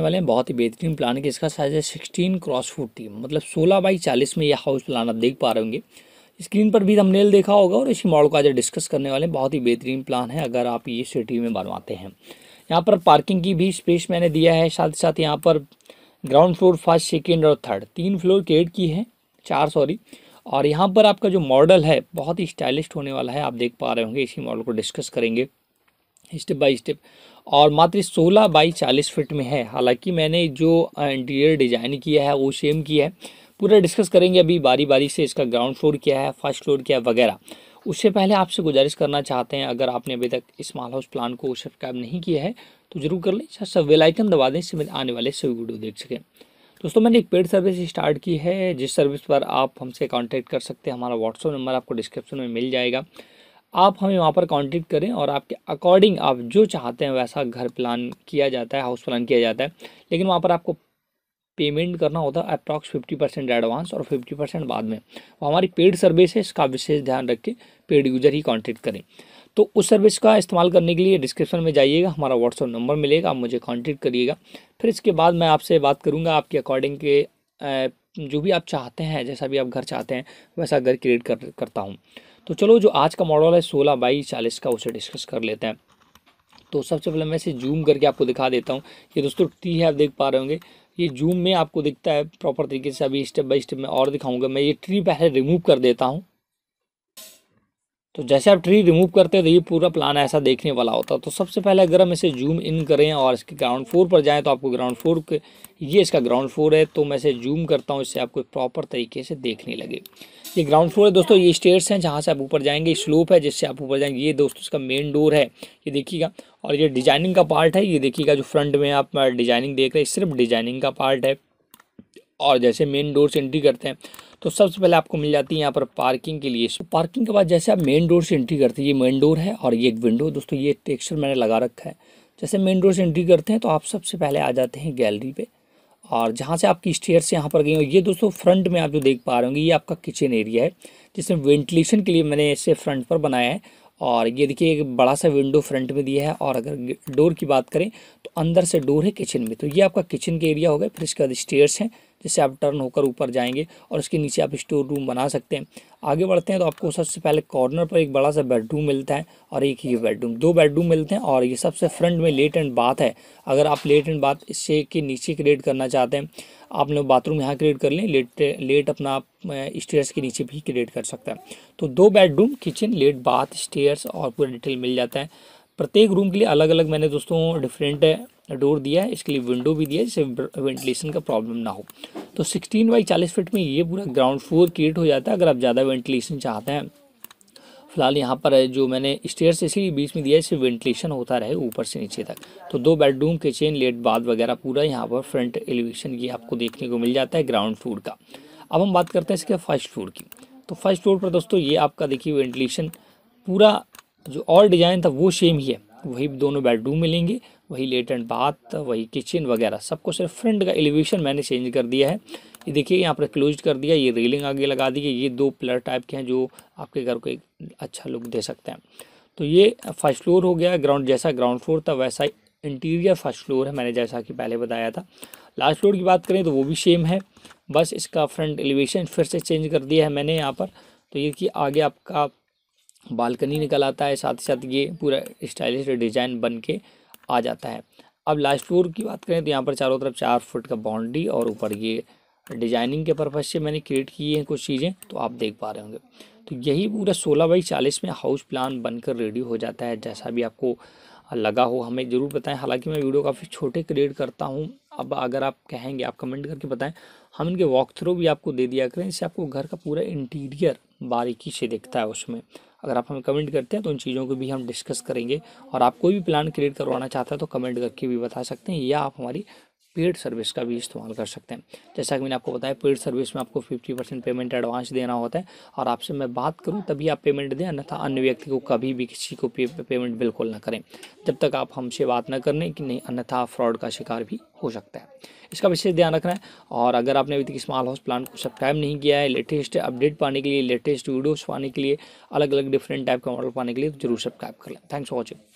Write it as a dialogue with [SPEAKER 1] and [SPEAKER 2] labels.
[SPEAKER 1] वाले हैं बहुत ही बेहतरीन प्लान है कि इसका साइज है सिक्सटीन क्रॉस फोर्टी मतलब सोलह बाई चालीस में यह हाउस प्लान आप देख पा रहे होंगे स्क्रीन पर भी हमने देखा होगा और इसी मॉडल को आज डिस्कस करने वाले हैं बहुत ही बेहतरीन प्लान है अगर आप ये सिटी में बनवाते हैं यहाँ पर पार्किंग की भी स्पेस मैंने दिया है साथ ही साथ यहाँ पर ग्राउंड फ्लोर फर्स्ट सेकेंड और थर्ड तीन फ्लोर क्रिएट की है चार सॉरी और यहाँ पर आपका जो मॉडल है बहुत ही स्टाइलिश होने वाला है आप देख पा रहे होंगे इसी मॉडल को डिस्कस करेंगे स्टेप बाय स्टेप और मात्र 16 बाई 40 फीट में है हालांकि मैंने जो इंटीरियर डिज़ाइन किया है वो सेम किया है पूरा डिस्कस करेंगे अभी बारी बारी से इसका ग्राउंड फ्लोर क्या है फर्स्ट फ्लोर क्या है वगैरह उससे पहले आपसे गुजारिश करना चाहते हैं अगर आपने अभी तक इस माल हाउस प्लान को सब्सक्राइब नहीं किया है तो जरूर कर लें सब वेलाइकन दबा दें इससे मेरे आने वाले सभी वीडियो देख सकें दोस्तों मैंने एक पेड सर्विस स्टार्ट की है जिस सर्विस पर आप हमसे कांटेक्ट कर सकते हैं हमारा व्हाट्सअप नंबर आपको डिस्क्रिप्शन में मिल जाएगा आप हमें वहाँ पर कॉन्टेक्ट करें और आपके अकॉर्डिंग आप जो चाहते हैं वैसा घर प्लान किया जाता है हाउस प्लान किया जाता है लेकिन वहाँ पर आपको पेमेंट करना होता है अप्रॉक्स फिफ्टी परसेंट एडवांस और फिफ्टी परसेंट बाद में वो हमारी पेड सर्विस है इसका विशेष ध्यान रख के पेड यूजर ही कॉन्टेक्ट करें तो उस सर्विस का इस्तेमाल करने के लिए डिस्क्रिप्शन में जाइएगा हमारा व्हाट्सअप नंबर मिलेगा आप मुझे कॉन्टेक्ट करिएगा फिर इसके बाद मैं आपसे बात करूँगा आपके अकॉर्डिंग के जो भी आप चाहते हैं जैसा भी आप घर चाहते हैं वैसा घर क्रिएट कर करता हूँ तो चलो जो आज का मॉडल है सोलह बाई चालीस का उसे डिस्कस कर लेते हैं तो सबसे पहले मैं इसे जूम करके आपको दिखा देता हूँ ये दोस्तों टी है आप देख पा रहे होंगे ये जूम में आपको दिखता है प्रॉपर तरीके से अभी स्टेप बाय स्टेप मैं और दिखाऊंगा मैं ये ट्री पहले रिमूव कर देता हूँ तो जैसे आप ट्री रिमूव करते हैं तो ये पूरा प्लान ऐसा देखने वाला होता है तो सबसे पहले अगर हम इसे जूम इन करें और इसके ग्राउंड फ्लोर पर जाएं तो आपको ग्राउंड फ्लोर के ये इसका ग्राउंड फ्लोर है तो मैं इसे जूम करता हूँ इससे आपको प्रॉपर तरीके से देखने लगे ये ग्राउंड फ्लोर है दोस्तों ये स्टेयर्स हैं जहाँ से आप ऊपर जाएंगे स्लोप है जिससे आप ऊपर जाएंगे ये दोस्तों इसका मेन डोर है ये देखिएगा और ये डिजाइनिंग का पार्ट है ये देखिएगा जो फ्रंट में आप डिजाइनिंग देख रहे हैं सिर्फ डिजाइनिंग का पार्ट है और जैसे मेन डोर से एंट्री करते हैं तो सबसे पहले आपको मिल जाती है यहाँ पर पार्किंग के लिए पार्किंग के बाद जैसे आप मेन डोर से एंट्री करते हैं ये मेन डोर है और ये एक विंडो दोस्तों ये टेक्सचर मैंने लगा रखा है जैसे मेन डोर से एंट्री करते हैं तो आप सबसे पहले आ जाते हैं गैलरी पर और जहाँ से आपकी स्टेयर्स यहाँ पर गई हो ये दोस्तों फ्रंट में आप जो देख पा रहे होंगे ये आपका किचन एरिया है जिसमें वेंटिलेशन के लिए मैंने इसे फ्रंट पर बनाया है और ये देखिए एक बड़ा सा विंडो फ्रंट में दिया है और अगर डोर की बात करें तो अंदर से डोर है किचन में तो ये आपका किचन के एरिया हो गया फिर इसके बाद स्टेयर्स हैं जिससे आप टर्न होकर ऊपर जाएंगे और इसके नीचे आप स्टोर रूम बना सकते हैं आगे बढ़ते हैं तो आपको सबसे पहले कॉर्नर पर एक बड़ा सा बेडरूम मिलता है और एक ही बेडरूम दो बेडरूम मिलते हैं और ये सबसे फ्रंट में लेट एंड बाथ है अगर आप लेट एंड बाथ इससे के नीचे क्रिएट करना चाहते हैं आप लोग बाथरूम यहाँ क्रिएट कर लें लेट लेट अपना आप स्टेयर्स के नीचे भी क्रिएट कर सकते हैं तो दो bedroom kitchen let bath stairs और पूरा डिटेल मिल जाता है प्रत्येक रूम के लिए अलग अलग मैंने दोस्तों डिफरेंट डोर दिया है इसके लिए विंडो भी दिया है जिससे वेंटिलेशन का प्रॉब्लम ना हो तो सिक्सटीन बाई चालीस फीट में ये पूरा ग्राउंड फ्लोर क्रिएट हो जाता है अगर आप ज़्यादा वेंटिलेशन चाहते हैं फिलहाल यहाँ पर जो मैंने स्टेयर से इसी बीच में दिया है इससे वेंटिलेशन होता रहे ऊपर से नीचे तक तो दो बेडरूम किचन लेट बाथ वगैरह पूरा यहाँ पर फ्रंट एलिवेशन ये आपको देखने को मिल जाता है ग्राउंड फ्लोर का अब हम बात करते हैं इसके फर्स्ट फ्लोर की तो फर्स्ट फ्लोर पर दोस्तों ये आपका देखिए वेंटिलेशन पूरा जो और डिज़ाइन था वो सेम ही है वही दोनों बेडरूम मिलेंगे वही लेट एंड बाथ वही किचन वगैरह सबको सिर्फ फ्रंट का एलिवेशन मैंने चेंज कर दिया है ये देखिए यहाँ पर क्लोज कर दिया ये रेलिंग आगे लगा दी है ये दो पिलर टाइप के हैं जो आपके घर को एक अच्छा लुक दे सकते हैं तो ये फर्स्ट फ्लोर हो गया ग्राउंड जैसा ग्राउंड फ्लोर था वैसा इंटीरियर फर्स्ट फ्लोर है मैंने जैसा कि पहले बताया था लास्ट फ्लोर की बात करें तो वो भी सेम है बस इसका फ्रंट एलिवेशन फिर से चेंज कर दिया है मैंने यहाँ पर तो ये कि आगे आपका बालकनी निकल आता है साथ ही साथ ये पूरा स्टाइलिश डिजाइन बन के आ जाता है अब लास्ट फ्लोर की बात करें तो यहाँ पर चारों तरफ चार फुट का बाउंड्री और ऊपर ये डिजाइनिंग के पर्पज़ से मैंने क्रिएट की है कुछ चीज़ें तो आप देख पा रहे होंगे तो यही पूरा सोलह बाई चालीस में हाउस प्लान बनकर रेडी हो जाता है जैसा भी आपको लगा हो हमें ज़रूर बताएं हालांकि मैं वीडियो काफ़ी छोटे क्रिएट करता हूँ अब अगर आप कहेंगे आप कमेंट करके बताएं हम इनके वॉक थ्रू भी आपको दे दिया करें इससे आपको घर का पूरा इंटीरियर बारीकी से दिखता है उसमें अगर आप हमें कमेंट करते हैं तो उन चीज़ों को भी हम डिस्कस करेंगे और आप कोई भी प्लान क्रिएट करवाना चाहते हैं तो कमेंट करके भी बता सकते हैं या आप हमारी पेड सर्विस का भी इस्तेमाल कर सकते हैं जैसा कि मैंने आपको बताया पेड सर्विस में आपको फिफ्टी परसेंट पेमेंट एडवांस देना होता है और आपसे मैं बात करूँ तभी आप पेमेंट दें अन्यथा अन्य व्यक्ति को कभी भी किसी को पे, पेमेंट बिल्कुल ना करें जब तक आप हमसे बात ना कर लें कि नहीं अन्यथा फ्रॉड का शिकार भी हो सकता है इसका विशेष ध्यान रखना है और अगर आपने अभी तक स्मॉल हाउस प्लान को सब्सक्राइब नहीं किया है लेटेस्ट अपडेट पाने के लिए लेटेस्ट वीडियोज़ पाने के लिए अलग अलग डिफरेंट टाइप का मॉडल पाने के लिए तो जरूर सब्सक्राइब कर लें थैंक्स फॉर वॉचिंग